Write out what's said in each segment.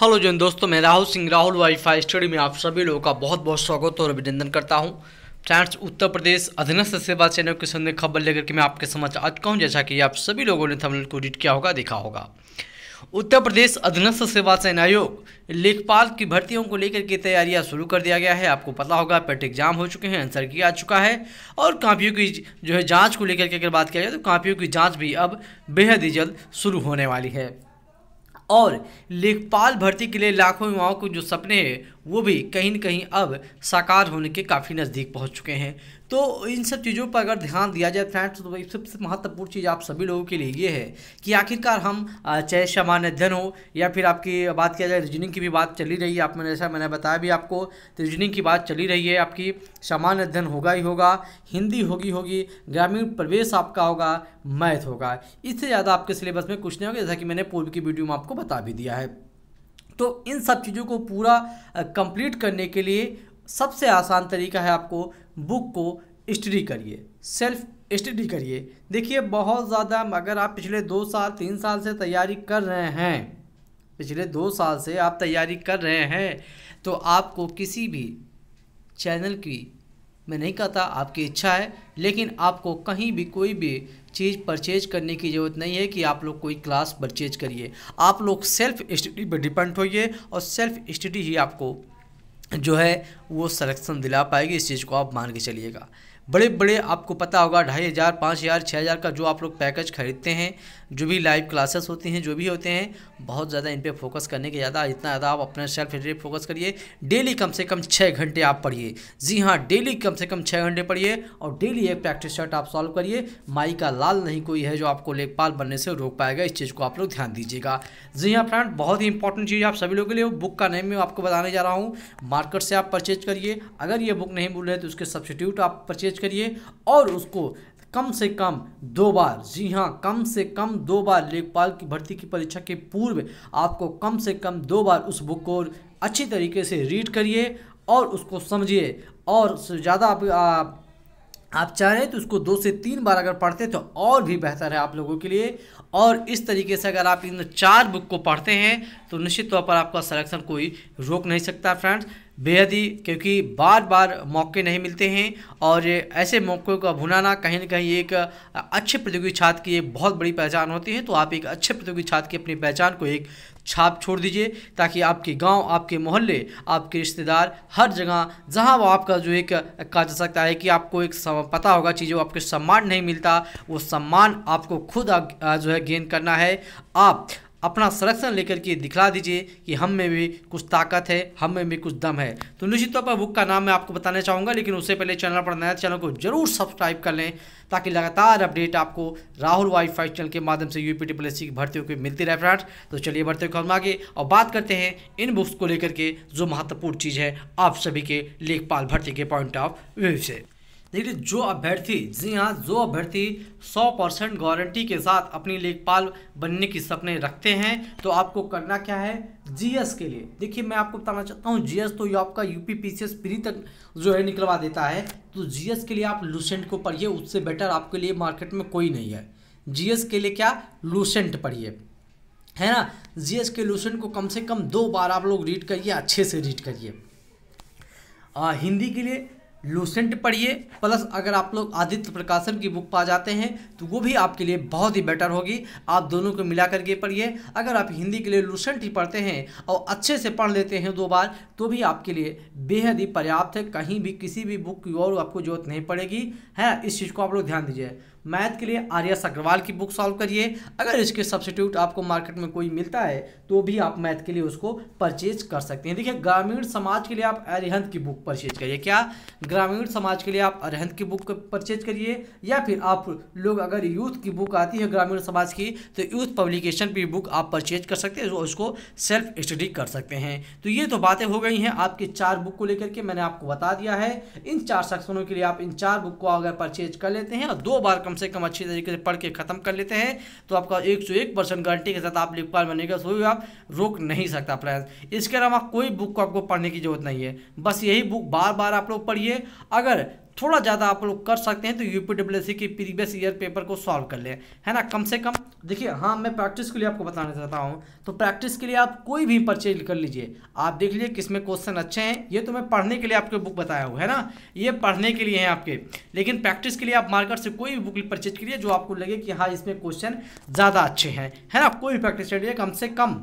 hello जैन दोस्तों मैं राहुल सिंह राहुल वाईफाई स्टडी में आप सभी लोगों का बहुत बहुत स्वागत और अभिनंदन करता हूं फ्रेंड्स उत्तर प्रदेश अधीनस्थ सेवा चैनल के संदेह खबर लेकर के मैं आपके समझ आ चुका हूँ जैसा कि आप सभी लोगों ने थमल को एडिट किया होगा देखा होगा उत्तर प्रदेश अधीनस्थ सेवा चयन आयोग लेखपाल की भर्तियों को लेकर के तैयारियां शुरू कर दिया गया है आपको पता होगा पेट एग्जाम हो चुके हैं आंसर किया आ चुका है और कापियों की जो है जांच को लेकर के अगर बात किया जाए तो कापियों की जांच भी अब बेहद ही जल्द शुरू होने वाली है और लेखपाल भर्ती के लिए लाखों युवाओं के जो सपने हैं वो भी कहीं ना कहीं अब साकार होने के काफ़ी नज़दीक पहुंच चुके हैं तो इन सब चीज़ों पर अगर ध्यान दिया जाए फ्रेंड्स तो सबसे महत्वपूर्ण चीज़ आप सभी लोगों के लिए ये है कि आखिरकार हम चाहे सामान्य अध्ययन हो या फिर आपकी बात किया जाए रीजनिंग की भी बात चली रही है आप मैंने जैसा मैंने बताया भी आपको तो रीजनिंग की बात चली रही है आपकी सामान्य अध्ययन होगा ही होगा हिंदी होगी होगी ग्रामीण प्रवेश आपका होगा मैथ होगा इससे ज़्यादा आपके सिलेबस में कुछ नहीं होगा जैसा कि मैंने पूर्व की वीडियो में आपको बता भी दिया है तो इन सब चीज़ों को पूरा कंप्लीट करने के लिए सबसे आसान तरीका है आपको बुक को स्टडी करिए सेल्फ स्टडी करिए देखिए बहुत ज़्यादा अगर आप पिछले दो साल तीन साल से तैयारी कर रहे हैं पिछले दो साल से आप तैयारी कर रहे हैं तो आपको किसी भी चैनल की मैं नहीं कहता आपकी इच्छा है लेकिन आपको कहीं भी कोई भी चीज़ परचेज करने की ज़रूरत नहीं है कि आप लोग कोई क्लास परचेज करिए आप लोग सेल्फ स्टडी पर डिपेंड होइए और सेल्फ स्टडी ही आपको जो है वो सलेक्शन दिला पाएगी इस चीज़ को आप मान के चलिएगा बड़े बड़े आपको पता होगा ढाई हज़ार पाँच हज़ार छः हज़ार का जो आप लोग पैकेज खरीदते हैं जो भी लाइव क्लासेस होती हैं जो भी होते हैं बहुत ज़्यादा इन पर फोकस करने के ज़्यादा इतना ज़्यादा आप अपने सेल्फ हेल्प फोकस करिए डेली कम से कम छः घंटे आप पढ़िए जी हाँ डेली कम से कम छः घंटे पढ़िए और डेली एक प्रैक्टिस शर्ट आप सॉल्व करिए माई का लाल नहीं कोई है जो आपको लेखपाल बनने से रोक पाएगा इस चीज़ को आप लोग ध्यान दीजिएगा जी हाँ फ्रेंड बहुत ही इंपॉर्टेंट चीज़ आप सभी लोगों के लिए बुक का नेम मैं आपको बताने जा रहा हूँ मार्केट से आप परचेज करिए अगर ये बुक नहीं बोल रहे तो उसके सब्सिट्यूट आप परचेज करिए और उसको कम से कम दो बार जी हाँ कम से कम दो बार लेखपाल की भर्ती की परीक्षा के पूर्व आपको कम से कम दो बार उस बुक को अच्छी तरीके से रीड करिए और उसको समझिए और ज़्यादा आप, आप आप चाहें तो उसको दो से तीन बार अगर पढ़ते तो और भी बेहतर है आप लोगों के लिए और इस तरीके से अगर आप इन चार बुक को पढ़ते हैं तो निश्चित तौर पर आपका सलेक्शन कोई रोक नहीं सकता फ्रेंड्स बेहद ही क्योंकि बार बार मौके नहीं मिलते हैं और ऐसे मौक़ों का भुनाना कहीं ना कहीं एक अच्छे प्रतियोगी छात्र की एक बहुत बड़ी पहचान होती है तो आप एक अच्छे प्रतियोगी छात्र की अपनी पहचान को एक छाप छोड़ दीजिए ताकि आपके गांव आपके मोहल्ले आपके रिश्तेदार हर जगह जहां वो आपका जो एक कहा जा सकता है कि आपको एक पता होगा चीज़ों आपके सम्मान नहीं मिलता वो सम्मान आपको खुद आप, जो है गेन करना है आप अपना संरक्षण लेकर के दिखला दीजिए कि हम में भी कुछ ताकत है हम में भी कुछ दम है तो निश्चित तौर पर बुक का नाम मैं आपको बताना चाहूँगा लेकिन उससे पहले चैनल पर नया चैनल को जरूर सब्सक्राइब कर लें ताकि लगातार अपडेट आपको राहुल वाईफाई चैनल के माध्यम से यूपी ट्रिपल की भर्तियों की मिलती रहे फ्रेंड्स तो चलिए बढ़ते हुए हम आगे और बात करते हैं इन बुक्स को लेकर के जो महत्वपूर्ण चीज़ है आप सभी के लेखपाल भर्ती के पॉइंट ऑफ व्यू से देखिए जो अभ्यर्थी जी हाँ जो अभ्यर्थी 100 परसेंट गारंटी के साथ अपनी लेखपाल बनने की सपने रखते हैं तो आपको करना क्या है जीएस के लिए देखिए मैं आपको बताना चाहता हूँ जीएस तो ये आपका यूपी पीसीएस प्री तक जो है निकलवा देता है तो जीएस के लिए आप लूसेंट को पढ़िए उससे बेटर आपके लिए मार्केट में कोई नहीं है जी के लिए क्या लूसेंट पढ़िए है ना जी के लूसेंट को कम से कम दो बार आप लोग रीड करिए अच्छे से रीड करिए हिंदी के लिए लूसेंट पढ़िए प्लस अगर आप लोग आदित्य प्रकाशन की बुक पा जाते हैं तो वो भी आपके लिए बहुत ही बेटर होगी आप दोनों को मिला करके पढ़िए अगर आप हिंदी के लिए लूसेंट ही पढ़ते हैं और अच्छे से पढ़ लेते हैं दो बार तो भी आपके लिए बेहद ही पर्याप्त है कहीं भी किसी भी बुक की और आपको जरूरत नहीं पड़ेगी है इस चीज़ को आप लोग ध्यान दीजिए मैथ के लिए आर्यस अग्रवाल की बुक सॉल्व करिए अगर इसके सब्सिट्यूट आपको मार्केट में कोई मिलता है तो भी आप मैथ के लिए उसको परचेज कर सकते हैं देखिए ग्रामीण समाज के लिए आप अरिहंत की बुक परचेज करिए क्या ग्रामीण समाज के लिए आप अरिहंत की बुक परचेज करिए या फिर आप लोग अगर यूथ की बुक आती है ग्रामीण समाज की तो यूथ पब्लिकेशन की बुक आप परचेज कर सकते हैं उसको सेल्फ स्टडी कर सकते हैं तो ये तो बातें हो गई हैं आपके चार बुक को लेकर के मैंने आपको बता दिया है इन चार सेक्शनों के लिए आप इन चार बुक को अगर परचेज कर लेते हैं और दो बार कम से कम अच्छी तरीके से पढ़ के ख़त्म कर लेते हैं तो आपका एक सौ एक परसेंट गारंटी के साथ आप लेखपाल बनेगा सो भी आप रोक नहीं सकता प्रयास इसके अलावा कोई बुक को आपको पढ़ने की जरूरत नहीं है बस यही बुक बार बार आप लोग पढ़िए अगर थोड़ा ज़्यादा आप लोग कर सकते हैं तो U K previous year paper को सॉल्व कर लें है ना कम से कम देखिए हाँ मैं प्रैक्टिस के लिए आपको बताना चाहता हूँ तो प्रैक्टिस के लिए आप कोई भी परचेज कर लीजिए आप देख लीजिए किसमें क्वेश्चन अच्छे हैं ये तो मैं पढ़ने के लिए आपके बुक बताया हुआ है ना ये पढ़ने के लिए हैं आपके लेकिन प्रैक्टिस के लिए आप मार्केट से कोई भी बुक परचेज करिए जो आपको लगे कि हाँ इसमें क्वेश्चन ज़्यादा अच्छे हैं है ना कोई भी प्रैक्टिस करिए कम से कम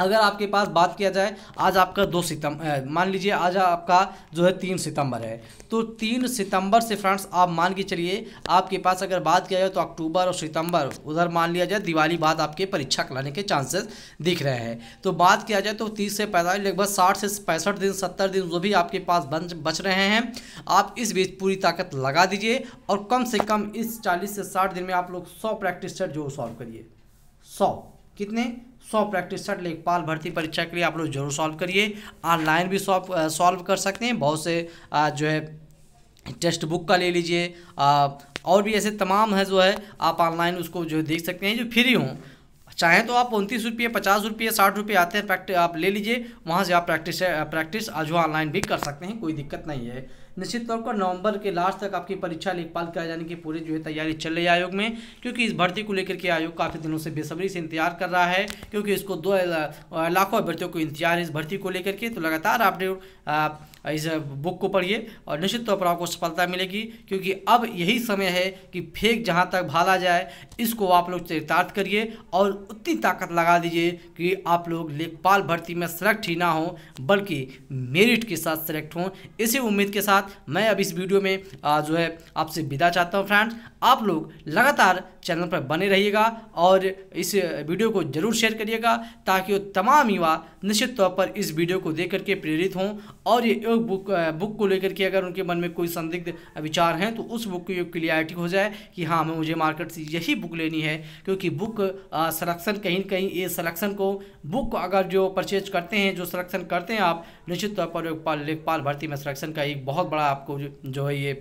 अगर आपके पास बात किया जाए आज आपका दो सितंबर मान लीजिए आज आपका जो है तीन सितंबर है तो तीन सितंबर से फ्रेंड्स आप मान के चलिए आपके पास अगर बात किया जाए तो अक्टूबर और सितंबर उधर मान लिया जाए दिवाली बाद आपके परीक्षा कराने के चांसेस दिख रहे हैं तो बात किया जाए तो तीस से पैंतालीस लगभग साठ से पैंसठ दिन सत्तर दिन जो भी आपके पास बन बच रहे हैं आप इस बीच पूरी ताकत लगा दीजिए और कम से कम इस चालीस से साठ दिन में आप लोग सौ प्रैक्टिस सेट जो सॉल्व करिए सौ कितने सौ प्रैक्टिस सेट लेखपाल भर्ती परीक्षा के लिए आप लोग जरूर सॉल्व करिए ऑनलाइन भी सॉल्व सॉल्व कर सकते हैं बहुत से आ, जो है टेक्स्ट बुक का ले लीजिए और भी ऐसे तमाम है जो है आप ऑनलाइन उसको जो देख सकते हैं जो फ्री हों चाहे तो आप उनतीस रुपये पचास रुपये साठ रुपये आते हैं प्रैक्टिस आप ले लीजिए वहाँ से आप प्रैक्टिस प्रैक्टिस आज ऑनलाइन भी कर सकते हैं कोई दिक्कत नहीं है निश्चित तौर पर नवंबर के लास्ट तक आपकी परीक्षा लेखपाल कराए जाने की पूरी जो है तैयारी चल रही है आयोग में क्योंकि इस भर्ती को लेकर के आयोग काफ़ी दिनों से बेसब्री से इंतजार कर रहा है क्योंकि इसको दो लाखों अभ्यर्थियों को इंतजार है इस भर्ती को लेकर के तो लगातार आपने इस बुक को पढ़िए और निश्चित तौर पर आपको सफलता मिलेगी क्योंकि अब यही समय है कि फेक जहाँ तक भाला जाए इसको आप लोग चरितार्थ करिए और उतनी ताकत लगा दीजिए कि आप लोग लेखपाल भर्ती में सेलेक्ट ही ना हो बल्कि मेरिट के साथ सेलेक्ट हों इसी उम्मीद के साथ साथ मैं अब इस वीडियो में जो है आपसे विदा चाहता हूँ फ्रेंड्स आप लोग लगातार चैनल पर बने रहिएगा और इस वीडियो को जरूर शेयर करिएगा ताकि वो तमाम युवा निश्चित तौर पर इस वीडियो को देख करके प्रेरित हों और ये बुक बुक को लेकर के अगर उनके मन में कोई संदिग्ध विचार हैं तो उस बुक की क्लियरिटी हो जाए कि हाँ मैं मुझे मार्केट से यही बुक लेनी है क्योंकि बुक सलेक्शन कहीं कहीं ये सलेक्शन को बुक अगर जो परचेज करते हैं जो सलेक्शन करते हैं आप निश्चित तौर पर लेखपाल भर्ती में सलेक्शन का एक बहुत थोड़ा आपको जो, जो है ये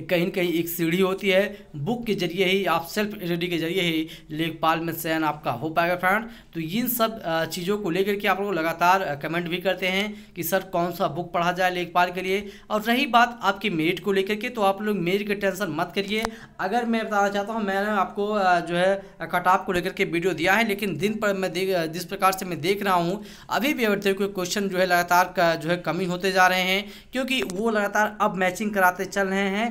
कहीं ना कहीं एक सीढ़ी होती है बुक के जरिए ही आप सेल्फ स्टडी के जरिए ही लेखपाल में चयन आपका हो पाएगा फ्रेंड तो इन सब चीज़ों को लेकर के आप लोग लगातार कमेंट भी करते हैं कि सर कौन सा बुक पढ़ा जाए लेखपाल के लिए और रही बात आपकी मेरिट को लेकर के तो आप लोग मेरिट की टेंशन मत करिए अगर मैं बताना चाहता हूँ मैंने आपको जो है कट को लेकर के वीडियो दिया है लेकिन दिन पर मैं देख जिस प्रकार से मैं देख रहा हूँ अभी भी अभ्यर्थियों के क्वेश्चन जो है लगातार जो है कमी होते जा रहे हैं क्योंकि वो लगातार अब मैचिंग कराते चल रहे हैं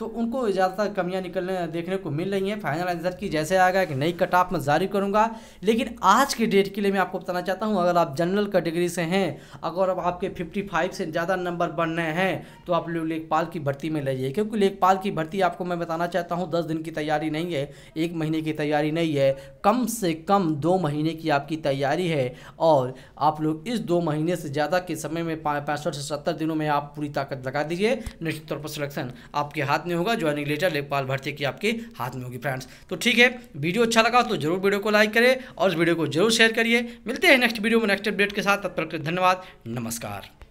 तो उनको ज़्यादातर कमियां निकलने देखने को मिल रही हैं फाइनल आंसर की जैसे आएगा कि नई कट ऑफ मैं जारी करूंगा लेकिन आज के डेट के लिए मैं आपको बताना चाहता हूं अगर आप जनरल कैटेगरी से हैं अगर अब आपके 55 से ज़्यादा नंबर बन रहे हैं तो आप लोग लेखपाल की भर्ती में लीजिए क्योंकि लेखपाल की भर्ती आपको मैं बताना चाहता हूँ दस दिन की तैयारी नहीं है एक महीने की तैयारी नहीं है कम से कम दो महीने की आपकी तैयारी है और आप लोग इस दो महीने से ज़्यादा के समय में पैंसठ से सत्तर दिनों में आप पूरी ताकत लगा दीजिए निश्चित तौर पर सिलेक्शन आपके हाथ में होगा ज्वाइनिंग लेटर लेखपाल भर्ती की आपके हाथ में होगी फ्रेंड्स तो ठीक है वीडियो अच्छा लगा तो जरूर वीडियो को लाइक करें और इस वीडियो को जरूर शेयर करिए मिलते हैं नेक्स्ट वीडियो में नेक्स्ट अपडेट के साथ तब तक धन्यवाद नमस्कार